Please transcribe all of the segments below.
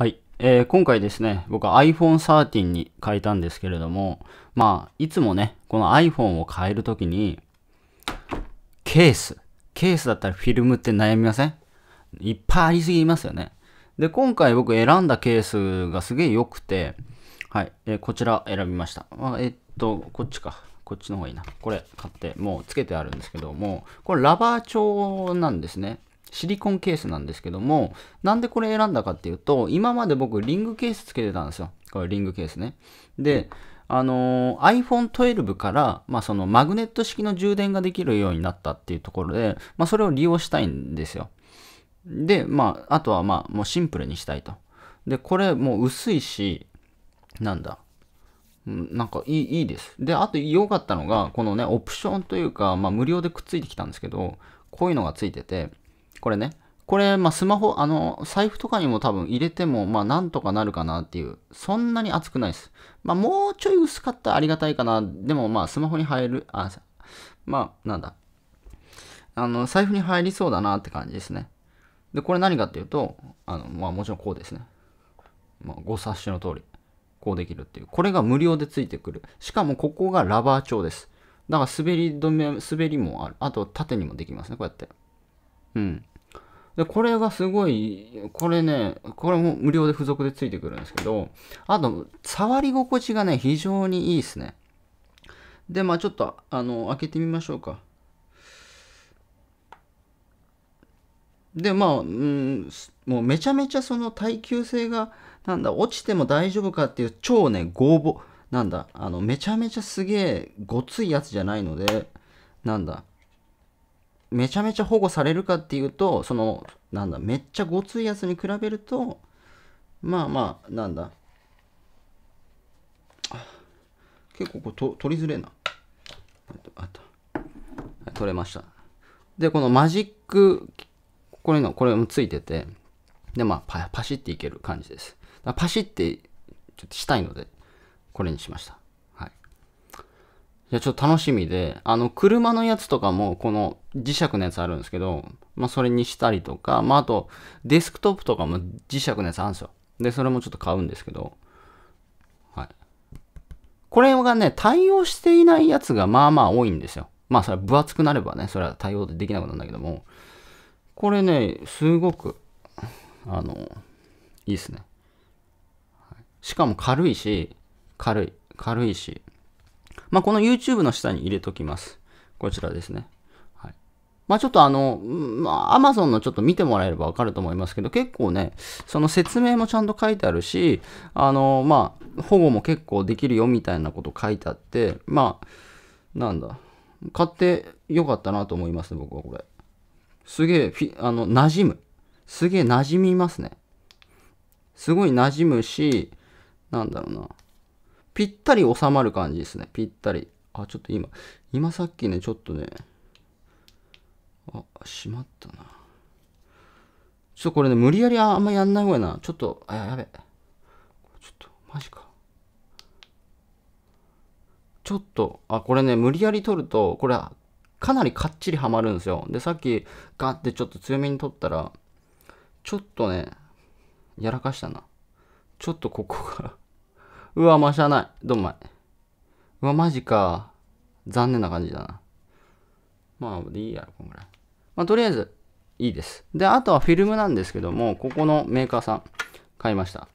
はい、えー、今回ですね、僕は iPhone 13に変えたんですけれども、まあ、いつもね、この iPhone を変えるときに、ケース。ケースだったらフィルムって悩みませんいっぱいありすぎますよね。で、今回僕選んだケースがすげえ良くて、はい、えー、こちら選びました。まあ、えー、っと、こっちか。こっちの方がいいな。これ買って、もうつけてあるんですけども、これラバー調なんですね。シリコンケースなんですけども、なんでこれ選んだかっていうと、今まで僕リングケースつけてたんですよ。これリングケースね。で、あのー、iPhone12 から、まあ、そのマグネット式の充電ができるようになったっていうところで、まあ、それを利用したいんですよ。で、まあ、あとはまあ、もうシンプルにしたいと。で、これもう薄いし、なんだ。なんかいいいいです。で、あと良かったのが、このね、オプションというか、まあ、無料でくっついてきたんですけど、こういうのがついてて、これね。これ、まあ、スマホ、あの、財布とかにも多分入れても、まあ、なんとかなるかなっていう、そんなに厚くないです。まあ、もうちょい薄かったらありがたいかな。でも、まあ、スマホに入る、あ、まあ、なんだ。あの、財布に入りそうだなって感じですね。で、これ何かっていうと、あの、まあ、もちろんこうですね。まあ、ご察しの通り、こうできるっていう。これが無料でついてくる。しかも、ここがラバー調です。だから、滑り止め、滑りもある。あと、縦にもできますね、こうやって。うん。で、これがすごい、これね、これも無料で付属でついてくるんですけど、あと、触り心地がね、非常にいいですね。で、まあちょっと、あの、開けてみましょうか。で、まあ、うん、もうめちゃめちゃその耐久性が、なんだ、落ちても大丈夫かっていう超ね、ごぼ、なんだ、あの、めちゃめちゃすげえごついやつじゃないので、なんだ、めちゃめちゃ保護されるかっていうと、その、なんだ、めっちゃごついやつに比べると、まあまあ、なんだ。結構これと取りづれな。あ取れました。で、このマジック、これの、これもついてて、で、まあパ、パシっていける感じです。パシって、ちょっとしたいので、これにしました。いや、ちょっと楽しみで、あの、車のやつとかも、この磁石のやつあるんですけど、まあ、それにしたりとか、まあ、あと、デスクトップとかも磁石のやつあるんですよ。で、それもちょっと買うんですけど、はい。これがね、対応していないやつがまあまあ多いんですよ。まあ、それは分厚くなればね、それは対応できなくなるんだけども、これね、すごく、あの、いいっすね。しかも軽いし、軽い、軽いし、まあ、この YouTube の下に入れときます。こちらですね。はい。まあ、ちょっとあの、まあ、Amazon のちょっと見てもらえればわかると思いますけど、結構ね、その説明もちゃんと書いてあるし、あの、まあ、保護も結構できるよみたいなこと書いてあって、まあ、なんだ、買ってよかったなと思いますね、僕はこれ。すげえ、あの、馴染む。すげえ馴染みますね。すごい馴染むし、なんだろうな。ぴったり収まる感じですね。ぴったり。あ、ちょっと今、今さっきね、ちょっとね、あ、しまったな。ちょっとこれね、無理やりあんまやんない方がいいな。ちょっと、あ、やべ。ちょっと、マジか。ちょっと、あ、これね、無理やり取ると、これ、かなりかっちりはまるんですよ。で、さっき、ガってちょっと強めに取ったら、ちょっとね、やらかしたな。ちょっとここからうわ、ましゃない。どんまい。うわ、マジか。残念な感じだな。まあ、でいいやろ、こんぐらい。まあ、とりあえず、いいです。で、あとはフィルムなんですけども、ここのメーカーさん、買いました。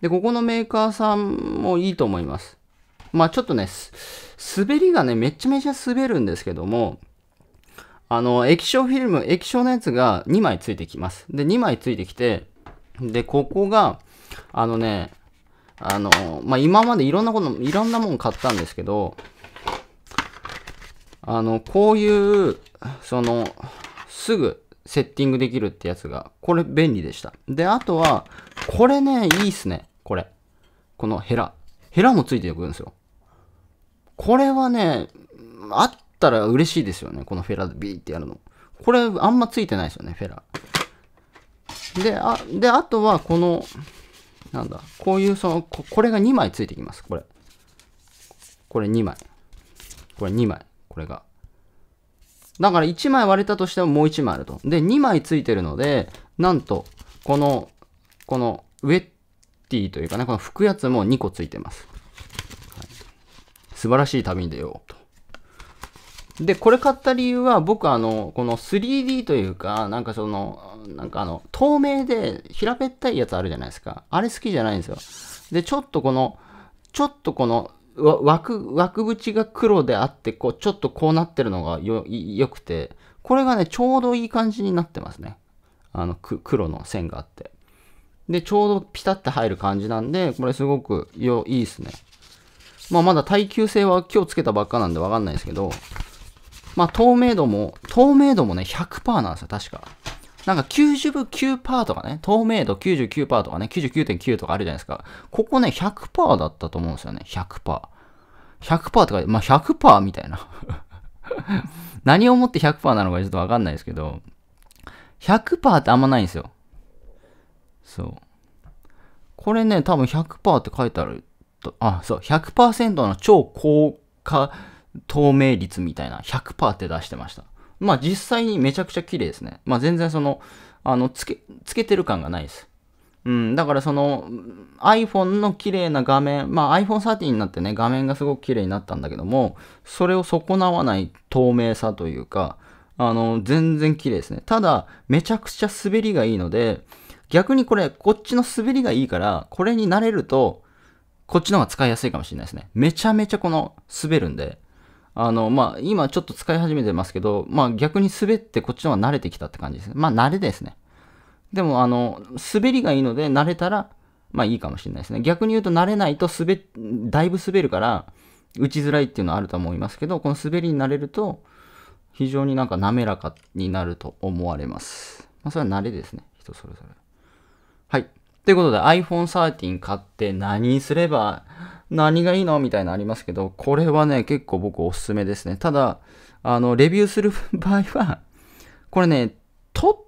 で、ここのメーカーさんもいいと思います。まあ、ちょっとね、滑りがね、めちゃめちゃ滑るんですけども、あの、液晶フィルム、液晶のやつが2枚ついてきます。で、2枚ついてきて、で、ここが、あのね、あの、まあ、今までいろんなこと、いろんなもん買ったんですけど、あの、こういう、その、すぐセッティングできるってやつが、これ便利でした。で、あとは、これね、いいっすね。これ。このヘラ。ヘラもついてくるんですよ。これはね、あったら嬉しいですよね。このフェラでビーってやるの。これ、あんまついてないですよね、フェラ。で、あ、で、あとは、この、なんだ、こういうその、ここれが2枚ついてきます、これ。これ2枚。これ2枚。これが。だから1枚割れたとしてももう1枚あると。で、2枚ついてるので、なんと、この、このウェッティというかね、この拭くやつも2個ついてます。はい、素晴らしい旅に出ようと。で、これ買った理由は、僕あの、この 3D というか、なんかその、なんかあの、透明で平べったいやつあるじゃないですか。あれ好きじゃないんですよ。で、ちょっとこの、ちょっとこの、枠、枠縁が黒であって、こう、ちょっとこうなってるのがよ、よくて、これがね、ちょうどいい感じになってますね。あの、黒の線があって。で、ちょうどピタって入る感じなんで、これすごくよいいですね。まあ、まだ耐久性は今日つけたばっかなんでわかんないですけど、まあ、透明度も、透明度もね、100%なんですよ、確か。なんか99%とかね、透明度99%とかね、99.9とかあるじゃないですか。ここね、100%だったと思うんですよね、100%。100%とか、まあ、100%みたいな 何をもって100%なのかちょっとわかんないですけど、100%ってあんまないんですよ。そう。これね、多分100%って書いてある。あ、そう、100%の超高価、透明率みたいな100%って出してました。まあ実際にめちゃくちゃ綺麗ですね。まあ全然その、あの、つけ、つけてる感がないです。うん、だからその iPhone の綺麗な画面、まあ iPhone 13になってね、画面がすごく綺麗になったんだけども、それを損なわない透明さというか、あの、全然綺麗ですね。ただ、めちゃくちゃ滑りがいいので、逆にこれ、こっちの滑りがいいから、これに慣れると、こっちの方が使いやすいかもしれないですね。めちゃめちゃこの滑るんで、あの、まあ、今ちょっと使い始めてますけど、まあ、逆に滑ってこっちの方が慣れてきたって感じですね。まあ、慣れですね。でも、あの、滑りがいいので、慣れたら、まあいいかもしれないですね。逆に言うと慣れないと滑、だいぶ滑るから、打ちづらいっていうのはあると思いますけど、この滑りになれると、非常になんか滑らかになると思われます。まあそれは慣れですね。人それぞれ。はい。ということで iPhone 13買って何すれば何がいいのみたいなのありますけど、これはね、結構僕おすすめですね。ただ、あの、レビューする場合は、これね、と、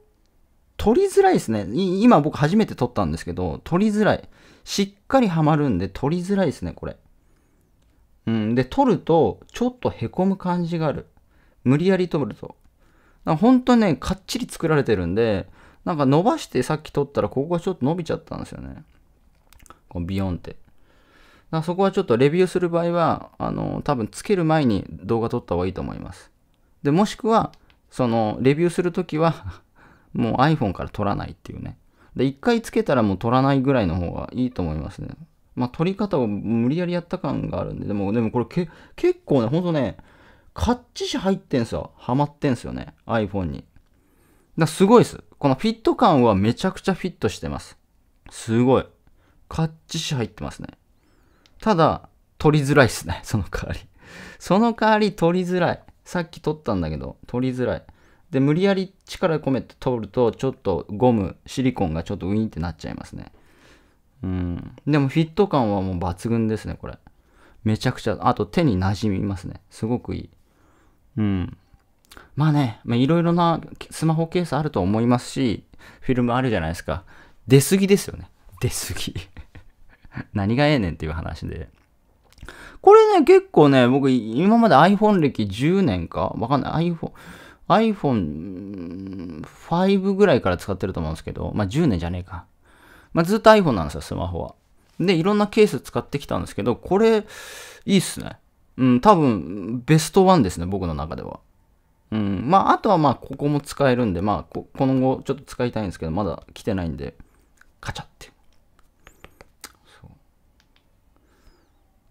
取りづらいですね。今僕初めて撮ったんですけど、撮りづらい。しっかりはまるんで撮りづらいですね、これ。うん、で、撮ると、ちょっとへこむ感じがある。無理やり撮ると。本当とね、かっちり作られてるんで、なんか伸ばしてさっき撮ったら、ここがちょっと伸びちゃったんですよね。このビヨンって。だそこはちょっとレビューする場合は、あの、多分つける前に動画撮った方がいいと思います。で、もしくは、その、レビューするときは もう iPhone から撮らないっていうね。で、一回つけたらもう撮らないぐらいの方がいいと思いますね。まあ、撮り方を無理やりやった感があるんで、でも、でもこれけ結構ね、ほんとね、カッチシ入ってんすよ。ハマってんすよね。iPhone に。だすごいです。このフィット感はめちゃくちゃフィットしてます。すごい。カッチシ入ってますね。ただ、取りづらいっすね、その代わり。その代わり取りづらい。さっき取ったんだけど、取りづらい。で、無理やり力込めて取ると、ちょっとゴム、シリコンがちょっとウィンってなっちゃいますね。うん。でもフィット感はもう抜群ですね、これ。めちゃくちゃ、あと手に馴染みますね。すごくいい。うん。まあね、いろいろなスマホケースあると思いますし、フィルムあるじゃないですか。出過ぎですよね。出過ぎ 何がええねんっていう話で。これね、結構ね、僕、今まで iPhone 歴10年かわかんない。iPhone、iPhone5 ぐらいから使ってると思うんですけど、まあ10年じゃねえか。まあずっと iPhone なんですよ、スマホは。で、いろんなケース使ってきたんですけど、これ、いいっすね。うん、多分、ベストワンですね、僕の中では。うん、まあ、あとはまあ、ここも使えるんで、まあ、こ、今後ちょっと使いたいんですけど、まだ来てないんで、カチャって。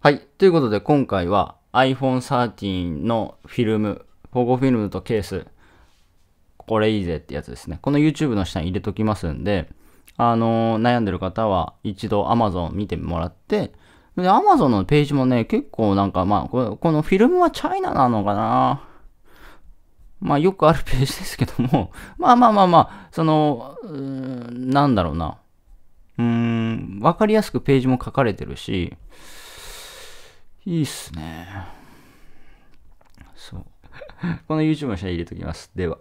はい。ということで、今回は iPhone 13のフィルム、保護フィルムとケース、これいいぜってやつですね。この YouTube の下に入れときますんで、あのー、悩んでる方は一度 Amazon 見てもらって、で、Amazon のページもね、結構なんかまあ、このフィルムはチャイナなのかなまあよくあるページですけども、まあまあまあまあ、その、なんだろうな。うーん、わかりやすくページも書かれてるし、いいっすね。そう。この YouTube の下に入れときます。では。